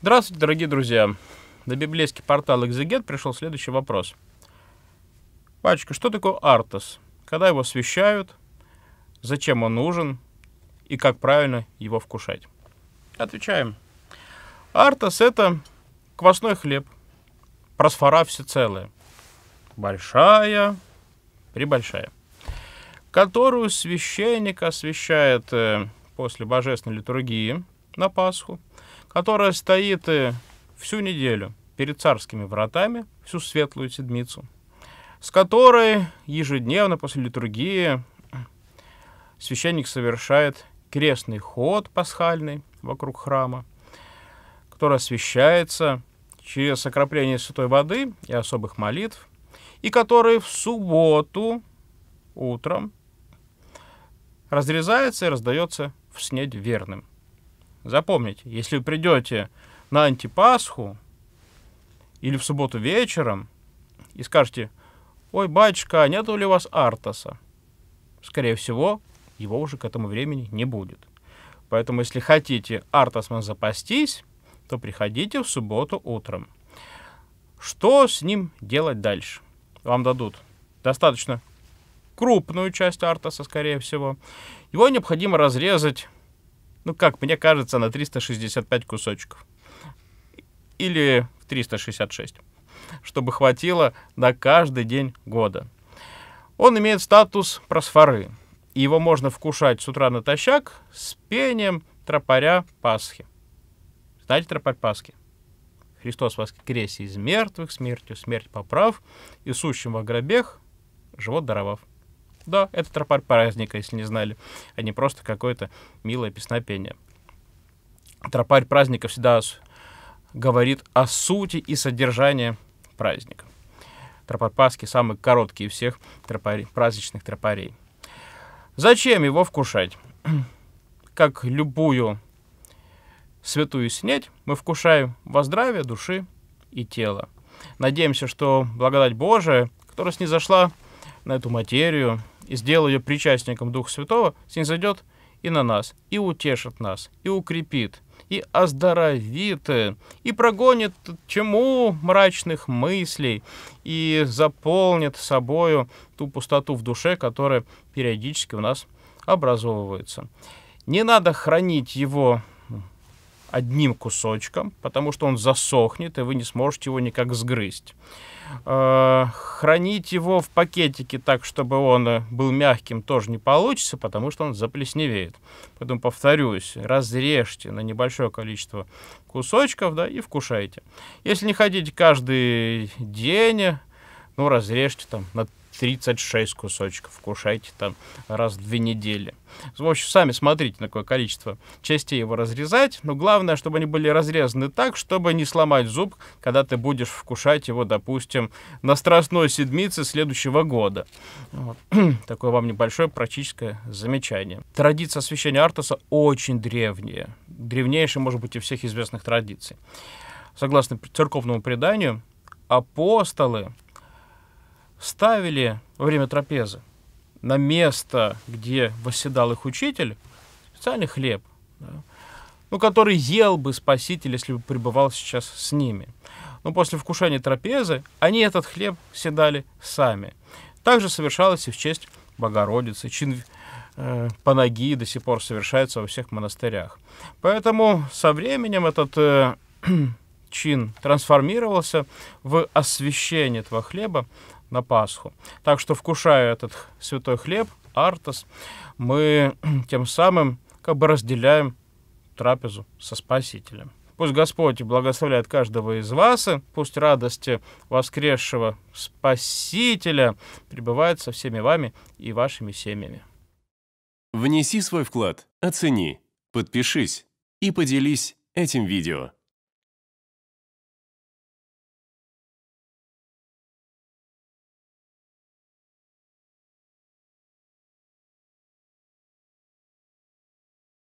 Здравствуйте, дорогие друзья. На библейский портал Экзегет пришел следующий вопрос. Пачка, что такое артос? Когда его освещают? Зачем он нужен? И как правильно его вкушать? Отвечаем. Артос – это квасной хлеб, просфора всецелая. Большая, прибольшая. Которую священник освещает э, после божественной литургии на Пасху – которая стоит э, всю неделю перед царскими вратами, всю светлую седмицу, с которой ежедневно после литургии э, священник совершает крестный ход пасхальный вокруг храма, который освящается через окропление святой воды и особых молитв, и который в субботу утром разрезается и раздается в снедь верным – Запомните, если вы придете на антипасху или в субботу вечером и скажете, ой, батюшка, а нету ли у вас Артаса? Скорее всего, его уже к этому времени не будет. Поэтому, если хотите Артасом запастись, то приходите в субботу утром. Что с ним делать дальше? Вам дадут достаточно крупную часть Артаса, скорее всего. Его необходимо разрезать ну как мне кажется, на 365 кусочков. Или 366. Чтобы хватило на каждый день года. Он имеет статус просфоры. И его можно вкушать с утра натощак с пением тропаря Пасхи. Знаете тропарь Пасхи? Христос воскресе из мертвых, смертью смерть поправ, и сущим во гробех живот даровав. Да, это тропарь праздника, если не знали, а не просто какое-то милое песнопение. Тропарь праздника всегда говорит о сути и содержании праздника. Тропарь Пасхи самый короткий из всех тропарей, праздничных тропарей. Зачем его вкушать? Как любую святую снеть мы вкушаем во здравие души и тела. Надеемся, что благодать Божия, которая снизошла на эту материю, и сделал ее причастником Духа Святого, снизойдет и на нас, и утешит нас, и укрепит, и оздоровит, э, и прогонит чему мрачных мыслей, и заполнит собою ту пустоту в душе, которая периодически у нас образовывается. Не надо хранить его одним кусочком, потому что он засохнет, и вы не сможете его никак сгрызть. Э, хранить его в пакетике так, чтобы он э, был мягким, тоже не получится, потому что он заплесневеет. Поэтому повторюсь, разрежьте на небольшое количество кусочков да, и вкушайте. Если не хотите каждый день, э, ну, разрежьте там на 36 кусочков. Кушайте там раз в две недели. В общем, сами смотрите, на какое количество частей его разрезать. Но главное, чтобы они были разрезаны так, чтобы не сломать зуб, когда ты будешь вкушать его, допустим, на страстной седмице следующего года. Вот. Такое вам небольшое практическое замечание. Традиция освящения Артаса очень древняя. Древнейшая, может быть, и всех известных традиций. Согласно церковному преданию, апостолы ставили во время трапезы на место, где восседал их учитель, специальный хлеб, да, ну, который ел бы спаситель, если бы пребывал сейчас с ними. Но после вкушения трапезы они этот хлеб седали сами. Также совершалось и в честь Богородицы. Чин э, Панаги до сих пор совершается во всех монастырях. Поэтому со временем этот э, чин трансформировался в освящение этого хлеба на Пасху. Так что, вкушая этот святой хлеб, артос, мы тем самым как бы разделяем трапезу со Спасителем. Пусть Господь благословляет каждого из вас, и пусть радости воскресшего Спасителя пребывает со всеми вами и вашими семьями. Внеси свой вклад, оцени, подпишись и поделись этим видео.